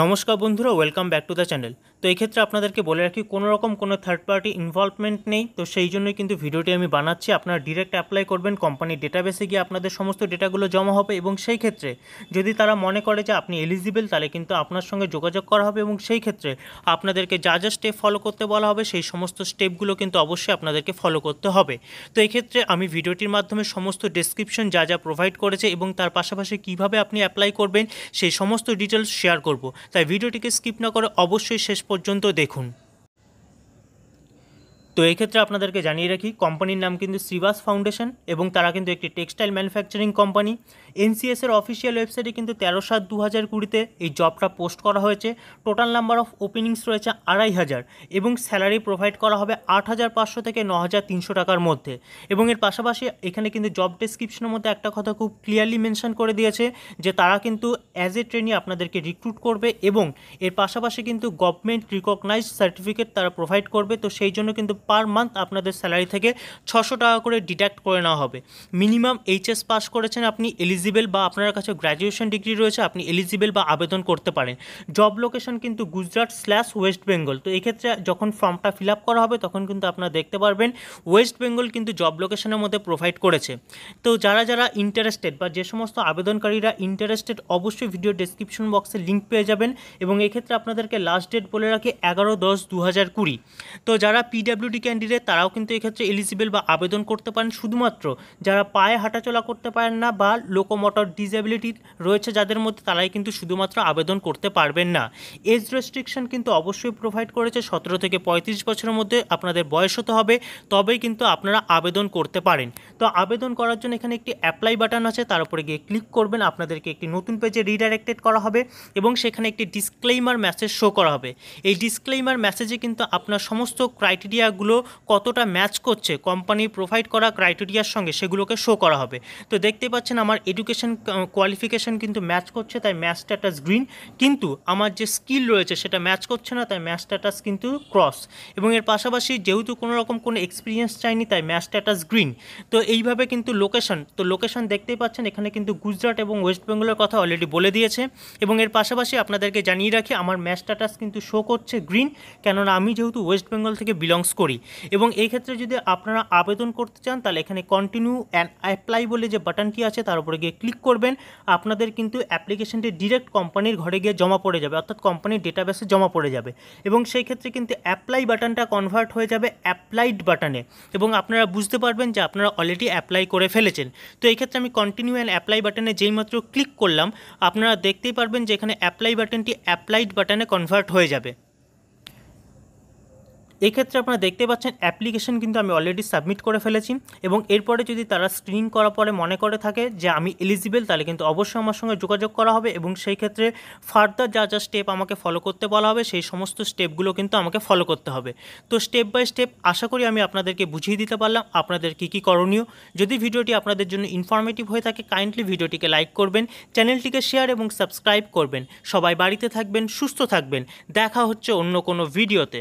নমস্কার বন্ধুরা welcome back to the channel তো এক্ষেত্রে আপনাদেরকে বলে রাখি কোনো রকম কোনো থার্ড পার্টি ইনভলভমেন্ট নেই তো সেই জন্যই কিন্তু ভিডিওটি আমি বানাচ্ছি আপনারা ডিরেক্ট অ্যাপ্লাই করবেন কোম্পানির ডেটাবেসে গিয়ে আপনাদের সমস্ত ডেটাগুলো জমা হবে এবং সেই ক্ষেত্রে যদি তারা মনে করে যে আপনি এলিজিবেল তাহলে কিন্তু আপনার সঙ্গে যোগাযোগ করা হবে এবং সেই ক্ষেত্রে আপনাদেরকে যা যা স্টেপ ফলো করতে বলা হবে সেই সমস্ত স্টেপগুলো কিন্তু অবশ্যই আপনাদেরকে ফলো করতে হবে তো এক্ষেত্রে আমি ভিডিওটির মাধ্যমে সমস্ত ডেসক্রিপশন যা যা প্রোভাইড করেছে এবং তার পাশাপাশি কিভাবে আপনি অ্যাপ্লাই করবেন সেই সমস্ত ডিটেলস শেয়ার করব তাই ভিডিওটিকে স্কিপ না করে অবশ্যই শেষ পর্যন্ত দেখুন তো এক্ষেত্রে আপনাদেরকে জানিয়ে রাখি কোম্পানির নাম কিন্তু শ্রীবাস ফাউন্ডেশন এবং তারা কিন্তু একটি টেক্সটাইল ম্যানুফ্যাকচারিং কোম্পানি এনসিএসের অফিসিয়াল ওয়েবসাইটে কিন্তু তেরো সাত দু হাজার কুড়িতে এই জবটা পোস্ট করা হয়েছে টোটাল নাম্বার অফ ওপেনিংস রয়েছে আড়াই হাজার এবং স্যালারি প্রোভাইড করা হবে আট হাজার পাঁচশো থেকে ন হাজার তিনশো টাকার মধ্যে এবং এর পাশাপাশি এখানে কিন্তু জব ডেসক্রিপশনের মধ্যে একটা কথা খুব ক্লিয়ারলি মেনশন করে দিয়েছে যে তারা কিন্তু অ্যাজ এ ট্রেনি আপনাদেরকে রিক্রুট করবে এবং এর পাশাপাশি কিন্তু গভর্নমেন্ট রিকগনাইজড সার্টিফিকেট তারা প্রোভাইড করবে তো সেই জন্য কিন্তু পার মান্থ আপনাদের স্যালারি থেকে ছশো টাকা করে ডিডাক্ট করে নেওয়া হবে মিনিমাম এইচএস পাস করেছেন আপনি এলিজিবেল বা আপনার কাছে গ্র্যাজুয়েশন ডিগ্রি রয়েছে আপনি এলিজিবল বা আবেদন করতে পারেন জব লোকেশন কিন্তু গুজরাট স্ল্যাশ ওয়েস্ট বেঙ্গল তো এক্ষেত্রে যখন ফর্মটা ফিল আপ করা হবে তখন কিন্তু আপনারা দেখতে পারবেন ওয়েস্ট বেঙ্গল কিন্তু জব লোকেশনের মধ্যে প্রোভাইড করেছে তো যারা যারা ইন্টারেস্টেড বা যে সমস্ত আবেদনকারীরা ইন্টারেস্টেড অবশ্যই ভিডিও ডিসক্রিপশন বক্সে লিঙ্ক পেয়ে যাবেন এবং এক্ষেত্রে আপনাদেরকে লাস্ট ডেট বলে রাখি এগারো দশ দু হাজার কুড়ি তো যারা পিডাব্লিউ সিকিউরিটি ক্যান্ডিডেট তারাও কিন্তু এক্ষেত্রে এলিজিবল বা আবেদন করতে পারেন শুধুমাত্র যারা পায়ে হাঁটাচলা করতে পারেন না বা লোকোমোটর ডিসেবিলিটি রয়েছে যাদের মধ্যে তারাই কিন্তু শুধুমাত্র আবেদন করতে পারবেন না এজ রেস্ট্রিকশন কিন্তু অবশ্যই প্রোভাইড করেছে সতেরো থেকে পঁয়ত্রিশ বছরের মধ্যে আপনাদের বয়স হতে হবে তবেই কিন্তু আপনারা আবেদন করতে পারেন তো আবেদন করার জন্য এখানে একটি অ্যাপ্লাই বাটন আছে তার উপরে গিয়ে ক্লিক করবেন আপনাদেরকে একটি নতুন পেজে রিডাইরেক্টেড করা হবে এবং সেখানে একটি ডিসক্লেইমার মেসেজ শো করা হবে এই ডিসক্লেইমার মেসেজে কিন্তু আপনার সমস্ত ক্রাইটেরিয়াগুলো সেগুলো কতটা ম্যাচ করছে কোম্পানি প্রোভাইড করা ক্রাইটেরিয়ার সঙ্গে সেগুলোকে শো করা হবে তো দেখতে পাচ্ছেন আমার এডুকেশন কোয়ালিফিকেশন কিন্তু ম্যাচ করছে তাই ম্যাচ স্ট্যাটাস গ্রিন কিন্তু আমার যে স্কিল রয়েছে সেটা ম্যাচ করছে না তাই ম্যাচ স্ট্যাটাস কিন্তু ক্রস এবং এর পাশাপাশি যেহেতু কোনো রকম কোনো এক্সপিরিয়েন্স চাইনি তাই ম্যাচ স্ট্যাটাস গ্রিন তো এইভাবে কিন্তু লোকেশন তো লোকেশন দেখতেই পাচ্ছেন এখানে কিন্তু গুজরাট এবং ওয়েস্ট বেঙ্গলের কথা অলরেডি বলে দিয়েছে এবং এর পাশাপাশি আপনাদেরকে জানিয়ে রাখি আমার ম্যাচ স্ট্যাটাস কিন্তু শো করছে গ্রিন কেননা আমি যেহেতু ওয়েস্ট বেঙ্গল থেকে বিলংস করি করি এবং এই ক্ষেত্রে যদি আপনারা আবেদন করতে চান তাহলে এখানে কন্টিনিউ অ্যান্ড অ্যাপ্লাই বলে যে বাটনটি আছে তার উপরে গিয়ে ক্লিক করবেন আপনাদের কিন্তু অ্যাপ্লিকেশনটি ডিরেক্ট কোম্পানির ঘরে গিয়ে জমা পড়ে যাবে অর্থাৎ কোম্পানির ডেটাবেসে জমা পড়ে যাবে এবং সেই ক্ষেত্রে কিন্তু অ্যাপ্লাই বাটনটা কনভার্ট হয়ে যাবে অ্যাপ্লাইড বাটনে এবং আপনারা বুঝতে পারবেন যে আপনারা অলরেডি অ্যাপ্লাই করে ফেলেছেন তো এই ক্ষেত্রে আমি কন্টিনিউ অ্যান্ড অ্যাপ্লাই বাটনে যেই মাত্র ক্লিক করলাম আপনারা দেখতেই পারবেন যে এখানে অ্যাপ্লাই বাটনটি অ্যাপ্লাইড বাটনে কনভার্ট হয়ে যাবে এক্ষেত্রে আপনারা দেখতে পাচ্ছেন অ্যাপ্লিকেশন কিন্তু আমি অলরেডি সাবমিট করে ফেলেছি এবং এরপরে যদি তারা স্ক্রিনিং করার পরে মনে করে থাকে যে আমি এলিজিবল তাহলে কিন্তু অবশ্যই আমার সঙ্গে যোগাযোগ করা হবে এবং সেই ক্ষেত্রে ফার্দার যা যা স্টেপ আমাকে ফলো করতে বলা হবে সেই সমস্ত স্টেপগুলো কিন্তু আমাকে ফলো করতে হবে তো স্টেপ বাই স্টেপ আশা করি আমি আপনাদেরকে বুঝিয়ে দিতে পারলাম আপনাদের কী কী করণীয় যদি ভিডিওটি আপনাদের জন্য ইনফরমেটিভ হয়ে থাকে কাইন্ডলি ভিডিওটিকে লাইক করবেন চ্যানেলটিকে শেয়ার এবং সাবস্ক্রাইব করবেন সবাই বাড়িতে থাকবেন সুস্থ থাকবেন দেখা হচ্ছে অন্য কোনো ভিডিওতে